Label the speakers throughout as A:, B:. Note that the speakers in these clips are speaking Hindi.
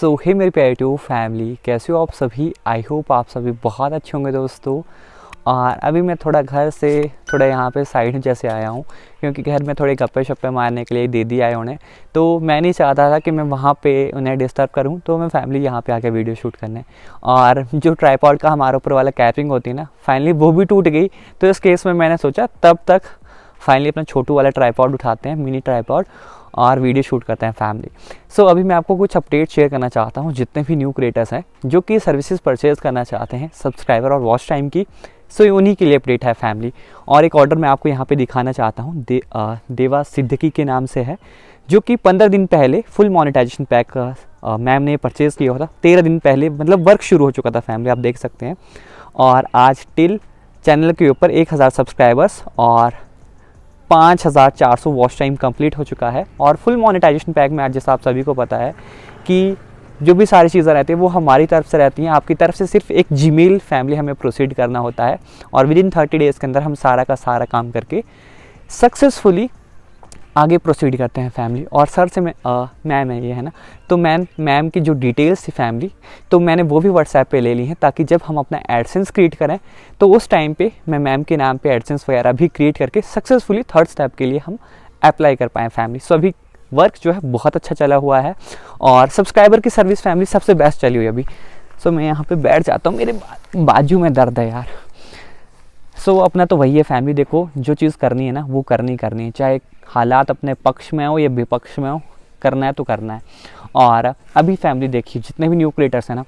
A: सो हे मेरी प्यारी टू फैमिली कैसे हो आप सभी आई होप आप सभी बहुत अच्छे होंगे दोस्तों और अभी मैं थोड़ा घर से थोड़ा यहाँ पे साइड जैसे आया हूँ क्योंकि घर में थोड़े गप्पे शप्पे मारने के लिए दीदी आए उन्हें तो मैं नहीं चाहता था कि मैं वहाँ पे उन्हें डिस्टर्ब करूँ तो मैं फैमिली यहाँ पे आके वीडियो शूट करने और जो ट्राईपॉड का हमारे ऊपर वाला कैपिंग होती है ना फाइनली वो भी टूट गई तो इस केस में मैंने सोचा तब तक फाइनली अपना छोटू वाला ट्राईपॉड उठाते हैं मिनी ट्राईपॉड और वीडियो शूट करते हैं फैमिली सो so, अभी मैं आपको कुछ अपडेट शेयर करना चाहता हूँ जितने भी न्यू क्रिएटर्स हैं जो कि सर्विसेज परचेज करना चाहते हैं सब्सक्राइबर और वॉच टाइम की सो so, उन्हीं के लिए अपडेट है फैमिली और एक ऑर्डर मैं आपको यहाँ पे दिखाना चाहता हूँ दे, देवा सिद्दकी के नाम से है जो कि पंद्रह दिन पहले फुल मोनिटाइजेशन पैक मैम ने परचेज़ किया हुआ था तेरह दिन पहले मतलब वर्क शुरू हो चुका था फैमिली आप देख सकते हैं और आज टिल चैनल के ऊपर एक हज़ार सब्सक्राइबर्स और पाँच हज़ार चार सौ वॉश टाइम कंप्लीट हो चुका है और फुल मोनेटाइजेशन पैक में आज जैसा आप सभी को पता है कि जो भी सारी चीज़ें रहती हैं वो हमारी तरफ से रहती हैं आपकी तरफ से सिर्फ एक मेल फैमिली हमें प्रोसीड करना होता है और विद इन थर्टी डेज़ के अंदर हम सारा का सारा काम करके सक्सेसफुली आगे प्रोसीड करते हैं फैमिली और सर से मैं मैम है ये है ना तो मैम मैम की जो डिटेल्स थी फैमिली तो मैंने वो भी व्हाट्सएप पे ले ली हैं ताकि जब हम अपना एडसेंस क्रिएट करें तो उस टाइम पे मैं मैम के नाम पे एडसेंस वगैरह भी क्रिएट करके सक्सेसफुली थर्ड स्टेप के लिए हम अप्लाई कर पाएँ फैमिली सो अभी वर्क जो है बहुत अच्छा चला हुआ है और सब्सक्राइबर की सर्विस फैमिली सबसे बेस्ट चली हुई अभी सो मैं यहाँ पर बैठ जाता हूँ मेरे बाजू में दर्द है यार सो so, अपना तो वही है फैमिली देखो जो चीज़ करनी है ना वो करनी करनी है चाहे हालात अपने पक्ष में हो या विपक्ष में हो करना है तो करना है और अभी फैमिली देखिए जितने भी न्यू क्रिएटर्स हैं ना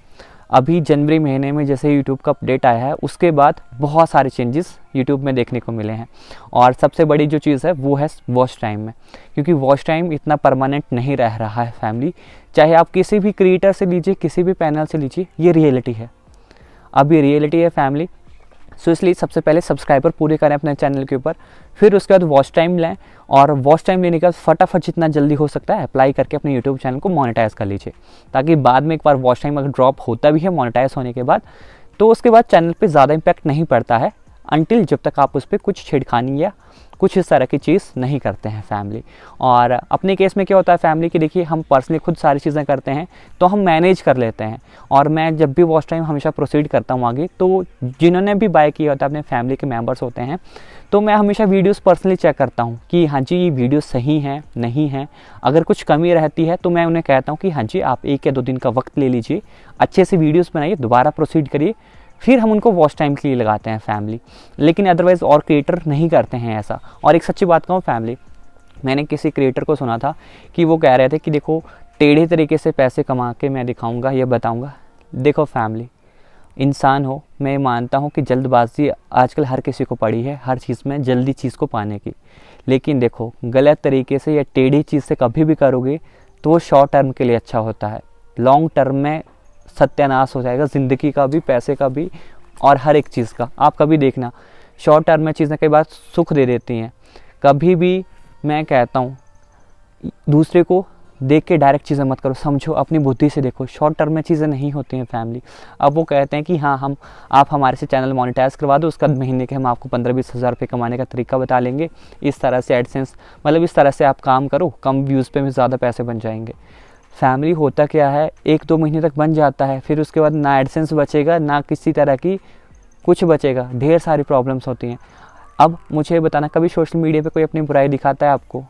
A: अभी जनवरी महीने में जैसे यूट्यूब का अपडेट आया है उसके बाद बहुत सारे चेंजेस यूट्यूब में देखने को मिले हैं और सबसे बड़ी जो चीज़ है वो है वॉच टाइम में क्योंकि वॉच टाइम इतना परमानेंट नहीं रह रहा है फैमिली चाहे आप किसी भी क्रिएटर से लीजिए किसी भी पैनल से लीजिए ये रियलिटी है अभी रियलिटी है फैमिली सो इसलिए सबसे पहले सब्सक्राइबर पूरे करें अपने चैनल के ऊपर फिर उसके बाद वॉच टाइम लें और वॉच टाइम लेने के बाद फटाफट जितना जल्दी हो सकता है अप्लाई करके अपने यूट्यूब चैनल को मोनिटाइज कर लीजिए ताकि बाद में एक बार वॉच टाइम अगर ड्रॉप होता भी है मोनिटाइज होने के बाद तो उसके बाद चैनल पर ज़्यादा इम्पैक्ट नहीं पड़ता है अनटिल जब तक आप उस पर कुछ छिड़खानी या कुछ इस तरह की चीज़ नहीं करते हैं फैमिली और अपने केस में क्या होता है फैमिली की देखिए हम पर्सनली खुद सारी चीज़ें करते हैं तो हम मैनेज कर लेते हैं और मैं जब भी वॉश टाइम हमेशा प्रोसीड करता हूँ आगे तो जिन्होंने भी बाय किया होता है अपने फैमिली के मेम्बर्स होते हैं तो मैं हमेशा वीडियोज़ पर्सनली चेक करता हूँ कि हाँ जी ये वीडियो सही हैं नहीं हैं अगर कुछ कमी रहती है तो मैं उन्हें कहता हूँ कि हाँ जी आप एक या दो दिन का वक्त ले लीजिए अच्छे से वीडियोज़ बनाइए दोबारा प्रोसीड करिए फिर हम उनको वॉच टाइम के लिए लगाते हैं फैमिली लेकिन अदरवाइज़ और क्रिएटर नहीं करते हैं ऐसा और एक सच्ची बात कहूँ फैमिली मैंने किसी क्रिएटर को सुना था कि वो कह रहे थे कि देखो टेढ़े तरीके से पैसे कमा के मैं दिखाऊंगा या बताऊंगा देखो फैमिली इंसान हो मैं मानता हूँ कि जल्दबाजी आजकल हर किसी को पड़ी है हर चीज़ में जल्दी चीज़ को पाने की लेकिन देखो गलत तरीके से या टेढ़ी चीज़ से कभी भी करोगे तो वो शॉर्ट टर्म के लिए अच्छा होता है लॉन्ग टर्म में सत्यानाश हो जाएगा ज़िंदगी का भी पैसे का भी और हर एक चीज़ का आप कभी देखना शॉर्ट टर्म में चीज़ें कई बार सुख दे देती हैं कभी भी मैं कहता हूँ दूसरे को देख के डायरेक्ट चीज़ें मत करो समझो अपनी बुद्धि से देखो शॉर्ट टर्म में चीज़ें नहीं होती हैं फैमिली अब वो कहते हैं कि हाँ हम आप हमारे से चैनल मोनिटाइज करवा दो उसका महीने के हम आपको पंद्रह बीस हज़ार रुपये कमाने का तरीका बता लेंगे इस तरह से एडसेंस मतलब इस तरह से आप काम करो कम व्यूज़ पर भी ज़्यादा पैसे बन जाएंगे फैमिली होता क्या है एक दो महीने तक बन जाता है फिर उसके बाद ना एडसेंस बचेगा ना किसी तरह की कुछ बचेगा ढेर सारी प्रॉब्लम्स होती हैं अब मुझे बताना कभी सोशल मीडिया पे कोई अपनी बुराई दिखाता है आपको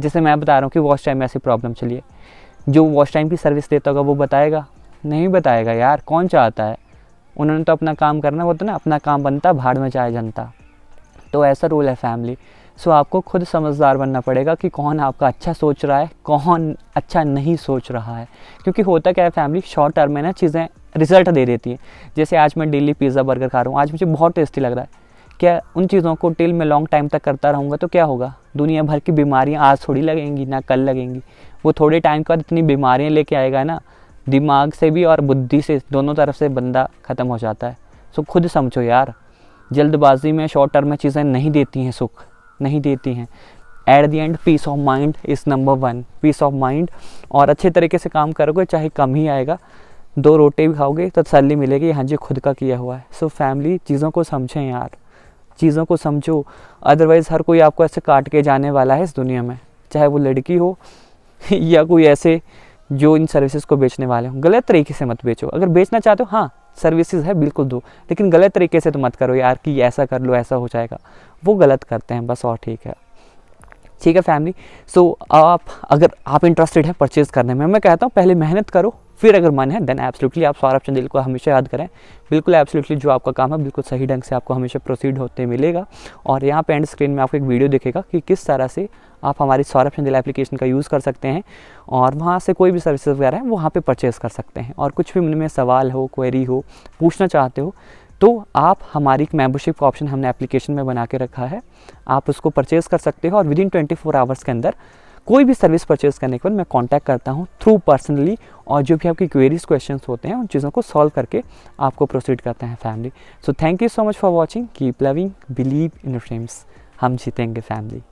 A: जैसे मैं बता रहा हूँ कि वॉच टाइम में ऐसी प्रॉब्लम चलिए जो वॉच टाइम की सर्विस देता होगा वो बताएगा नहीं बताएगा यार कौन चाहता है उन्होंने तो अपना काम करना होता ना अपना काम बनता भाड़ में चाहे जनता तो ऐसा रोल है फैमिली सो आपको खुद समझदार बनना पड़ेगा कि कौन आपका अच्छा सोच रहा है कौन अच्छा नहीं सोच रहा है क्योंकि होता क्या है फैमिली शॉर्ट टर्म में ना चीज़ें रिजल्ट दे देती हैं जैसे आज मैं डेली पिज़्ज़ा बर्गर खा रहा हूँ आज मुझे बहुत टेस्टी लग रहा है क्या उन चीज़ों को टिल में लॉन्ग टाइम तक करता रहूँगा तो क्या होगा दुनिया भर की बीमारियाँ आज थोड़ी लगेंगी ना कल लगेंगी वो थोड़े टाइम के बाद इतनी बीमारियाँ लेके आएगा ना दिमाग से भी और बुद्धि से दोनों तरफ से बंदा ख़त्म हो जाता है सो खुद समझो यार जल्दबाजी में शॉर्ट टर्म में चीज़ें नहीं देती हैं सुख नहीं देती हैं at the end peace of mind is number one peace of mind और अच्छे तरीके से काम करोगे चाहे कम ही आएगा दो रोटी भी खाओगे तो तसली मिलेगी हाँ जी खुद का किया हुआ है सो so, फैमिली चीज़ों को समझें यार चीज़ों को समझो अदरवाइज़ हर कोई आपको ऐसे काट के जाने वाला है इस दुनिया में चाहे वो लड़की हो या कोई ऐसे जो इन सर्विसेज को बेचने वाले हों गलत तरीके से मत बेचो अगर बेचना चाहते हो हाँ सर्विसेज है बिल्कुल दो लेकिन गलत तरीके से तो मत करो यार कि ऐसा कर लो ऐसा हो जाएगा वो गलत करते हैं बस और ठीक है ठीक है फैमिली सो so, आप अगर आप इंटरेस्टेड हैं परचेज़ करने में मैं कहता हूँ पहले मेहनत करो फिर अगर मन है देन एब्सोल्युटली आप सौरभ चंदेल को हमेशा याद करें बिल्कुल एब्सोल्युटली जो आपका काम है बिल्कुल सही ढंग से आपको हमेशा प्रोसीड होते मिलेगा और यहाँ पे एंड स्क्रीन में आपको एक वीडियो दिखेगा कि किस तरह से आप हमारी सौरभ चंदेल एप्लीकेशन का यूज़ कर सकते हैं और वहाँ से कोई भी सर्विसेज वगैरह है वहाँ पर परचेज़ कर सकते हैं और कुछ भी उनमें सवाल हो क्वेरी हो पूछना चाहते हो तो आप हमारी एक मेम्बरशिप का ऑप्शन हमने एप्लीकेशन में बना के रखा है आप उसको परचेज़ कर सकते हो और within twenty four hours के अंदर कोई भी सर्विस परचेज़ करने के बाद मैं कांटेक्ट करता हूँ थ्रू पर्सनली और जो भी आपकी क्वेरीज क्वेश्चन होते हैं उन चीज़ों को सॉल्व करके आपको प्रोसीड करते हैं family so thank you so much for watching keep loving believe in frames हम जीतेंगे फैमिली